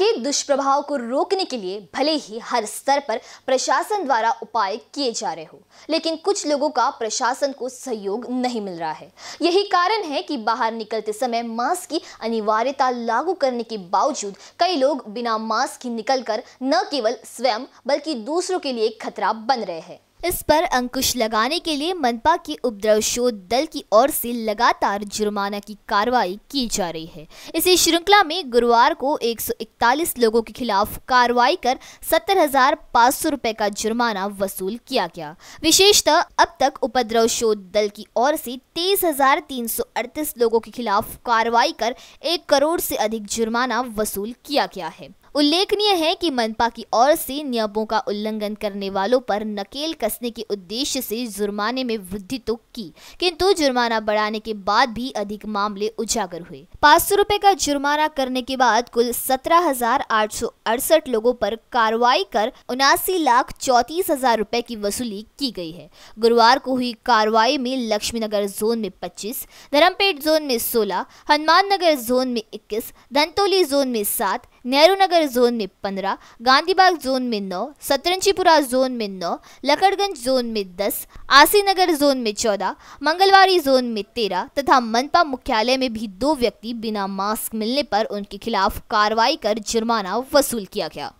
के दुष्प्रभाव को रोकने के लिए भले ही हर स्तर पर प्रशासन द्वारा उपाय किए जा रहे हो लेकिन कुछ लोगों का प्रशासन को सहयोग नहीं मिल रहा है यही कारण है कि बाहर निकलते समय मास्क की अनिवार्यता लागू करने के बावजूद कई लोग बिना मास्क के निकलकर न केवल स्वयं बल्कि दूसरों के लिए खतरा बन रहे हैं इस पर अंकुश लगाने के लिए मनपा के उपद्रव शोध दल की ओर से लगातार जुर्माना की कार्रवाई की जा रही है इसी श्रृंखला में गुरुवार को 141 लोगों के खिलाफ कार्रवाई कर सत्तर हजार पाँच सौ रुपए का जुर्माना वसूल किया गया विशेषतः अब तक उपद्रव शोध दल की ओर से तेईस हजार तीन सौ अड़तीस लोगों के खिलाफ कार्रवाई कर एक करोड़ से अधिक जुर्माना वसूल किया गया है उल्लेखनीय है कि मनपा की ओर से नियमों का उल्लंघन करने वालों पर नकेल कसने के उद्देश्य से जुर्माने में वृद्धि तो की किंतु जुर्माना बढ़ाने के बाद भी अधिक मामले उजागर हुए पाँच सौ रूपए का जुर्माना करने के बाद कुल सत्रह हजार आठ सौ अड़सठ लोगों पर कार्रवाई कर उनासी लाख चौतीस हजार रूपए की वसूली की गई है गुरुवार को हुई कार्रवाई में लक्ष्मीनगर जोन में 25, धर्मपेट जोन में 16, हनुमान नगर जोन में 21, धनतोली जोन में सात नेहरू नगर जोन में पंद्रह गांधीबाग जोन में नौ सतरंजीपुरा जोन में नौ लकड़गंज जोन में दस आसी नगर जोन में चौदह मंगलवारी जोन में तेरह तथा मनपा मुख्यालय में भी दो व्यक्ति बिना मास्क मिलने पर उनके खिलाफ कार्रवाई कर जुर्माना वसूल किया गया